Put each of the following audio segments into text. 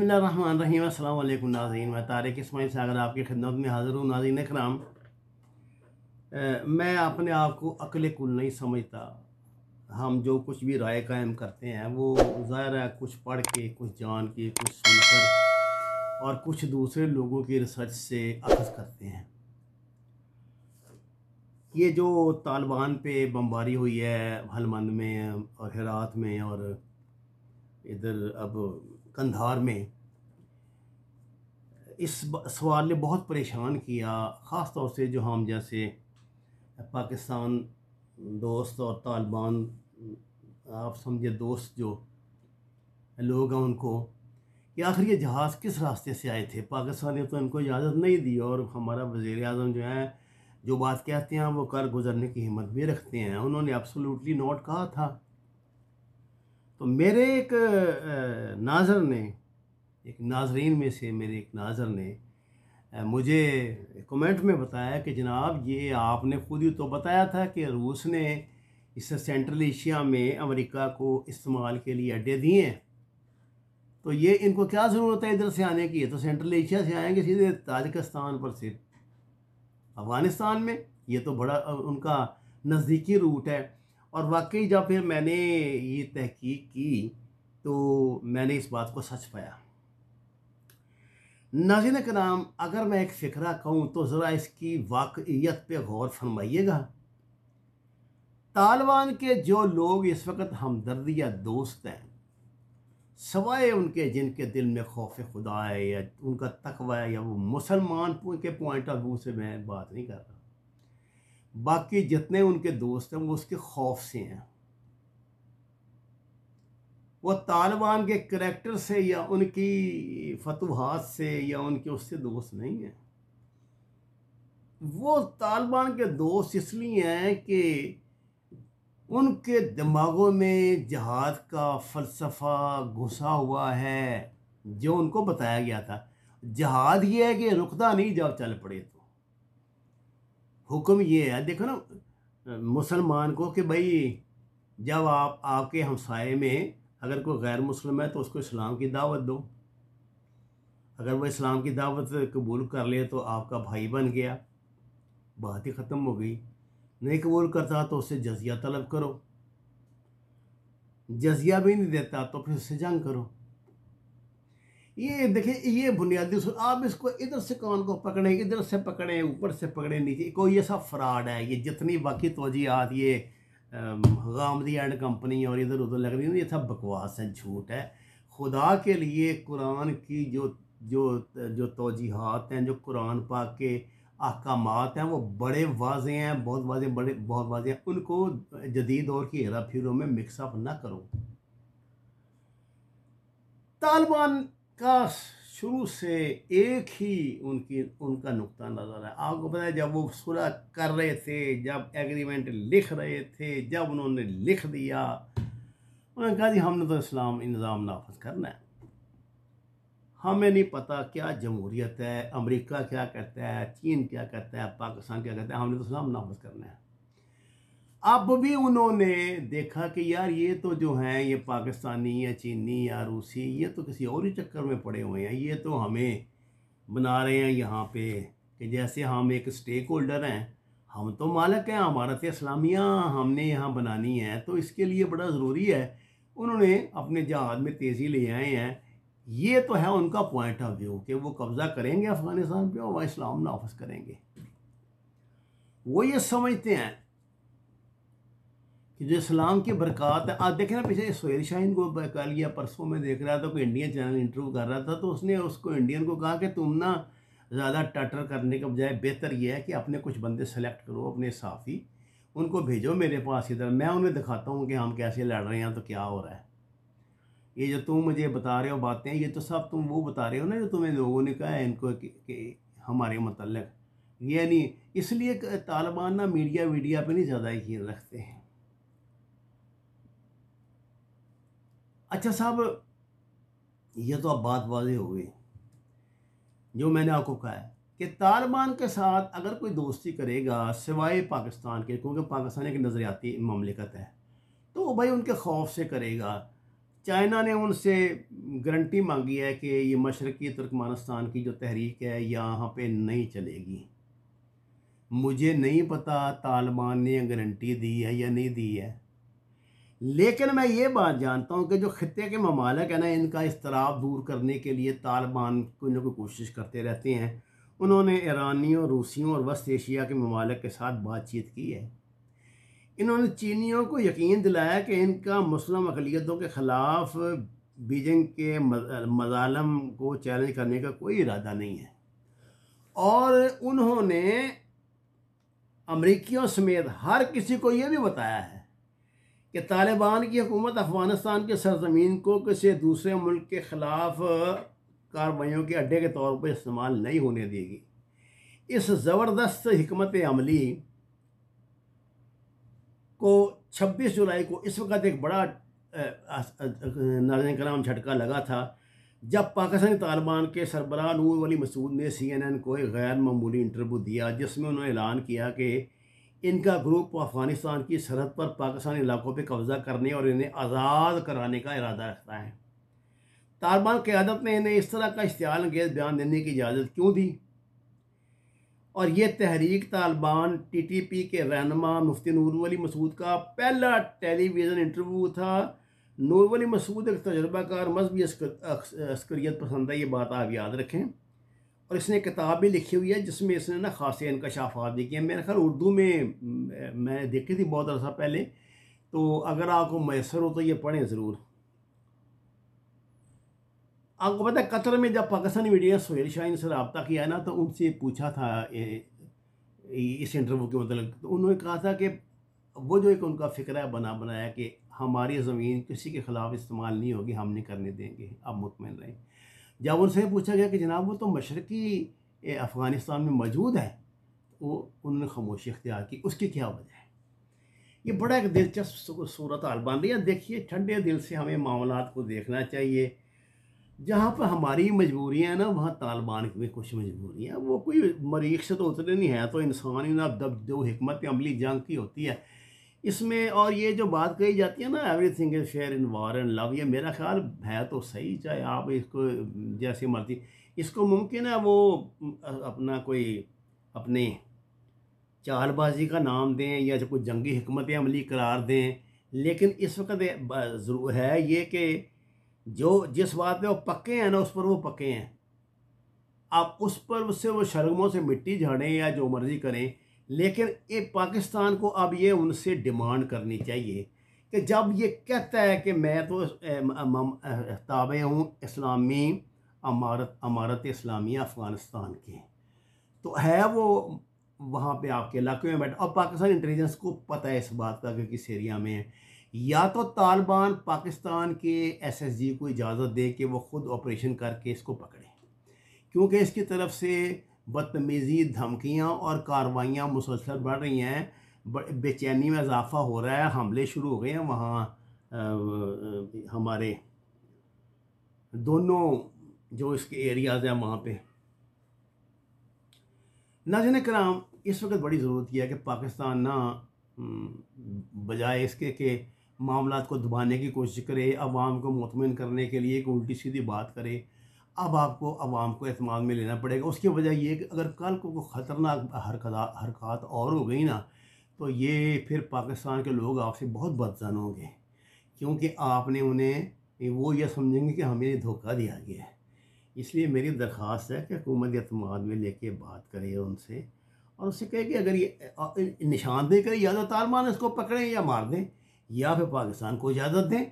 बसमिल असल नाजीन मैं तारक इसमाइल सागर आपकी खिदमत में हाज़िर हूँ नाजीन कराम मैं अपने आप को अकल कुल नहीं समझता हम जो कुछ भी राय कायम करते हैं वो ज़ाहिर है कुछ पढ़ के कुछ जान के कुछ सुनकर और कुछ दूसरे लोगों की रिसर्च से अखज़ करते हैं ये जो तालिबान पे बमबारी हुई है हलमंद में और हरात में और इधर अब कंधार में इस सवाल ने बहुत परेशान किया ख़ास तौर से जो हम जैसे पाकिस्तान दोस्त और तालिबान आप समझे दोस्त जो लोग हैं उनको कि आखिर ये जहाज़ किस रास्ते से आए थे पाकिस्तान ने तो इनको इजाज़त नहीं दी और हमारा वज़ी अजम जो है जो बात कहते हैं वो कर गुजरने की हिम्मत भी रखते हैं उन्होंने एब्सोल्युटली नोट कहा था तो मेरे एक नाज़र ने एक नाजरीन में से मेरे एक नाज़र ने मुझे कमेंट में बताया कि जनाब ये आपने खुद ही तो बताया था कि रूस ने इस सेंट्रल एशिया में अमेरिका को इस्तेमाल के लिए अड्डे दिए हैं तो ये इनको क्या ज़रूरत है इधर से आने की है तो सेंट्रल एशिया से आएंगे सीधे ताजिकस्तान पर से अफ़गानिस्तान में ये तो बड़ा उनका नज़दीकी रूट है और वाकई जब फिर मैंने ये तहकीक की तो मैंने इस बात को सच पाया नाजिन नाम अगर मैं एक फ़िक्रा कहूँ तो ज़रा इसकी वाकईत पे गौर फरमाइएगा तालिबान के जो लोग इस वक्त हमदर्दी या दोस्त हैं सवाए उनके जिनके दिल में खौफ खुदा है या उनका तकवा है या वो मुसलमान के पॉइंट ऑफ व्यू से मैं बात नहीं कर रहा बाकी जितने उनके दोस्त हैं वो उसके खौफ से हैं वो तालिबान के करेक्टर से या उनकी फतवाहत से या उनके उससे दोस्त नहीं हैं वो तालिबान के दोस्त इसलिए हैं कि उनके दिमागों में जहाद का फ़लसफ़ा घुसा हुआ है जो उनको बताया गया था जहाद ये है कि रुकदा नहीं जब चल पड़े तो हुक्म ये है देखो ना मुसलमान को कि भाई जब आप आपके हमसाए में अगर कोई गैर मुस्लिम है तो उसको इस्लाम की दावत दो अगर वो इस्लाम की दावत कबूल कर ले तो आपका भाई बन गया बात ही ख़त्म हो गई नहीं कबूल करता तो उससे जजिया तलब करो जजिया भी नहीं देता तो फिर उससे जंग करो ये देखिए ये बुनियादी आप इसको इधर से कान को पकड़ें इधर से पकड़ें ऊपर से पकड़ें नीचे कोई ऐसा फ्रॉड है ये जितनी बाकी तोजीहत ये गामदी एंड कंपनी और इधर उधर लग रही है ये सब बकवास है झूठ है खुदा के लिए कुरान की जो जो जो तोजीहत हैं जो कुरान पाक के अहकाम हैं वो बड़े वाजे हैं बहुत वाजे बड़े बहुत वाजे हैं उनको जदीद और की हेरा फिरों में मिक्सअप ना करो तालिबान का शुरू से एक ही उनकी उनका नुकता नज़र है आपको पता है जब वो सुलह कर रहे थे जब एग्रीमेंट लिख रहे थे जब उन्होंने लिख दिया उन्होंने कहा जी हमने तो इस्लाम निज़ाम नाफज करना है हमें नहीं पता क्या जमहूरियत है अमेरिका क्या करता है चीन क्या करता है पाकिस्तान क्या कहता है हमने तो इस्लाम नाफज करना है अब भी उन्होंने देखा कि यार ये तो जो हैं ये पाकिस्तानी या चीनी या रूसी ये तो किसी और ही चक्कर में पड़े हुए हैं ये तो हमें बना रहे हैं यहाँ पे कि जैसे हम एक स्टेक होल्डर हैं हम तो मालिक हैं तो इस्लामिया हमने यहाँ बनानी है तो इसके लिए बड़ा ज़रूरी है उन्होंने अपने जहाज में तेज़ी ले आए हैं ये तो है उनका पॉइंट ऑफ व्यू कि वो कब्ज़ा करेंगे अफ़गानिस्तान पर और वह इस्लाम नाफज करेंगे वो ये समझते हैं कि जो इस्लाम की बरकत है आज देखें ना पीछे सोहेल शाहीन को कह या परसों में देख रहा था कोई इंडियन चैनल इंटरव्यू कर रहा था तो उसने उसको इंडियन को कहा कि तुम ना ज़्यादा टटर करने के बजाय बेहतर यह है कि अपने कुछ बंदे सेलेक्ट करो अपने साफ़ी उनको भेजो मेरे पास इधर मैं उन्हें दिखाता हूँ कि हम कैसे लड़ रहे हैं तो क्या हो रहा है ये जो तुम मुझे बता रहे हो बातें ये तो सब तुम वो बता रहे हो ना जो तुम्हें लोगों ने कहा है इनको कि, कि हमारे मतलब ये नहीं इसलिए तालिबान ना मीडिया वीडिया पे नहीं ज़्यादा यकीन रखते हैं अच्छा साहब ये तो अब बात वाजी हो गई जो मैंने आपको कहा है कि तालिबान के साथ अगर कोई दोस्ती करेगा सिवाय पाकिस्तान के क्योंकि पाकिस्तान एक नज़रियाती ममलिकत है तो भाई उनके खौफ से करेगा चाइना ने उनसे गारंटी मांगी है कि ये मशरक़ी तुर्कमानिस्तान की जो तहरीक है यहाँ पे नहीं चलेगी मुझे नहीं पता तालिबान ने गारंटी दी है या नहीं दी है लेकिन मैं ये बात जानता हूँ कि जो ख़त्े के ममालक हैं ना इनका इसतराब दूर करने के लिए तालिबान को ना कोई कोशिश करते रहते हैं उन्होंने ईरानियों रूसियों और वस्त एशिया के ममालक के साथ बातचीत की है इन्होंने चीनियों को यकीन दिलाया कि इनका मुस्लिम अकलीतों के ख़िलाफ़ बीजिंग के मजालम को चैलेंज करने का कोई इरादा नहीं है और उन्होंने अमरीकियों समेत हर किसी को ये भी बताया है कि तालिबान की हुकूमत अफ़गानिस्तान के सरजमीन को किसी दूसरे मुल्क के ख़िलाफ़ कार्रवाइयों के अड्डे के तौर पर इस्तेमाल नहीं होने देगी इस ज़बरदस्त हमत अमली को 26 जुलाई को इस वक्त एक बड़ा नाजन कलाम झटका लगा था जब पाकिस्तानी तालिबान के सरबरा नूर वली मसूद ने सी एन एन को एक गैर मामूली इंटरव्यू दिया जिसमें उन्होंने ऐलान किया कि इनका ग्रुप अफगानिस्तान की सरहद पर पाकिस्तानी इलाकों पर कब्जा करने और इन्हें आज़ाद कराने का इरादा रखता है तालिबान क़्यादत ने इन्हें इस तरह का इश्ताल अंगेज बयान देने की इजाज़त क्यों दी और ये Tehreek Taliban T T P के रहनमा मुफ्ती नूरवली मसूद का पहला टेलीविज़न इंटरव्यू था नूरवली मसूद एक तजर्बाकार मजहबी अस्करियत पसंद है ये बात आप याद रखें और इसने किताब भी लिखी हुई है जिसमें इसने ना इनका इनकशाफात भी किया मेरे ख्याल उर्दू में मैंने देखी थी बहुत अर्सा पहले तो अगर आपको मैसर हो तो ये पढ़ें ज़रूर आपको पता है कतर में जब पाकिस्तानी मीडिया सुहेल शाह से रबता किया ना तो उनसे पूछा था इस इंटरव्यू के मतलब तो उन्होंने कहा था कि वो जो एक उनका फ़िक्र है बना बनाया कि हमारी ज़मीन किसी के ख़िलाफ़ इस्तेमाल नहीं होगी हम नहीं करने देंगे आप मुतमिन रहें जब उनसे पूछा गया कि जनाब वो तो मशरक़ी अफ़गानिस्तान में मौजूद है वो उन्होंने खामोशी इख्तियार की उसकी क्या वजह है ये बड़ा एक दिलचस्प सूरत आलबान रही देखिए ठंडे दिल से हमें मामला को देखना चाहिए जहाँ पर हमारी मजबूरियाँ ना वहाँ तालिबान की भी कुछ मजबूरियाँ वो कोई मरीख से तो उतरे नहीं है तो इंसानी ना दब दो हमत अमली जंग की होती है इसमें और ये जो बात कही जाती है ना everything is fair in war and love ये मेरा ख्याल है तो सही चाहे आप इसको जैसे मर्जी इसको मुमकिन है वो अपना कोई अपने चालबाजी का नाम दें या कोई जंगी हमत अमली करार दें लेकिन इस वक्त ज़रूर है ये कि जो जिस बात पे वो पक्के हैं ना उस पर वो पक्के हैं आप उस पर उससे वो शर्मों से मिट्टी झाड़ें या जो मर्ज़ी करें लेकिन ये पाकिस्तान को अब ये उनसे डिमांड करनी चाहिए कि जब ये कहता है कि मैं तो ताबे हूँ इस्लामी अमारत अमारत इस्लामी अफ़गानिस्तान की तो है वो वहाँ पे आपके इलाके में बैठा और पाकिस्तान इंटेलिजेंस को पता है इस बात का कि किस एरिया में है या तो तालिबान पाकिस्तान के एसएसजी को इजाज़त दे कि वो ख़ुद ऑपरेशन करके इसको पकड़े क्योंकि इसकी तरफ से बदतमीज़ी धमकियाँ और कार्रवाइयाँ मुसलसल बढ़ रही हैं बेचैनी में इजाफा हो रहा है हमले शुरू हो गए हैं वहाँ हमारे दोनों जो इसके एरियाज़ हैं वहाँ पे नाजन कराम इस वक्त बड़ी ज़रूरत यह है कि पाकिस्तान ना बजाय इसके के मामला को दबाने की कोशिश करे अवाम को मुतमिन करने के लिए एक उल्टी सीधी बात करे अब आपको आवाम को अहतमान में लेना पड़ेगा उसकी वजह यह कि अगर कल को ख़तरनाक हरकत हरकत और हो गई ना तो ये फिर पाकिस्तान के लोग आपसे बहुत बदजन होंगे क्योंकि आपने उन्हें वो यह समझेंगे कि हमें धोखा दिया गया है इसलिए मेरी दरख्वास्त है कि हुकूमत अतमाद में लेके बात करे उनसे और उससे कहे कि अगर ये निशानदेही करें या तो तालिबान इसको पकड़ें या मार दें या फिर पाकिस्तान को इजाज़त दें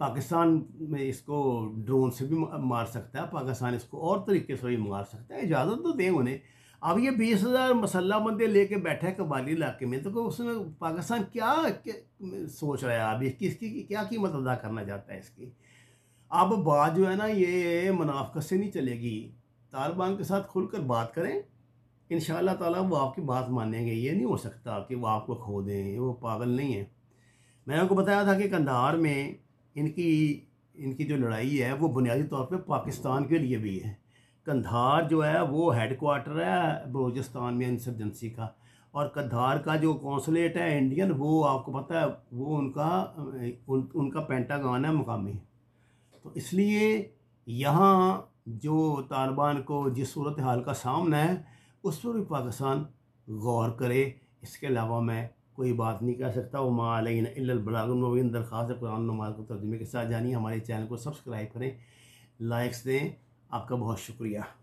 पाकिस्तान में इसको ड्रोन से भी मार सकता है पाकिस्तान इसको और तरीके से भी मार सकता है इजाज़त तो दें उन्हें अब ये बीस हज़ार मसल्ला बंदे लेके बैठे कबाली इलाके में तो उसमें पाकिस्तान क्या, सोच रहा है अभी किसकी क्या कीमत अदा करना चाहता है इसकी अब बात जो है ना ये मुनाफ़त से नहीं चलेगी तालिबान के साथ खुलकर बात करें इन ताला वो आपकी बात मानेंगे ये नहीं हो सकता कि वो आपको खो दें वो पागल नहीं है मैंने आपको बताया था कि कंधार में इनकी इनकी जो लड़ाई है वो बुनियादी तौर पे पाकिस्तान के लिए भी है कंधार जो है वो हेड क्वार्टर है बलोचिस्तान में इंसर्जेंसी का और कंधार का जो कौंसलेट है इंडियन वो आपको पता है वो उनका उन, उनका पेंटागान है मुकामी तो इसलिए यहाँ जो तालिबान को जिस सूरत हाल का सामना है उस पर भी पाकिस्तान गौर करे इसके अलावा मैं कोई बात नहीं कह सकता वो माँ अलैना इलाबलागुलमबीन दरख्वास्त कुरान नमाज को तर्जुमे के साथ जानिए हमारे चैनल को सब्सक्राइब करें लाइक्स दें आपका बहुत शुक्रिया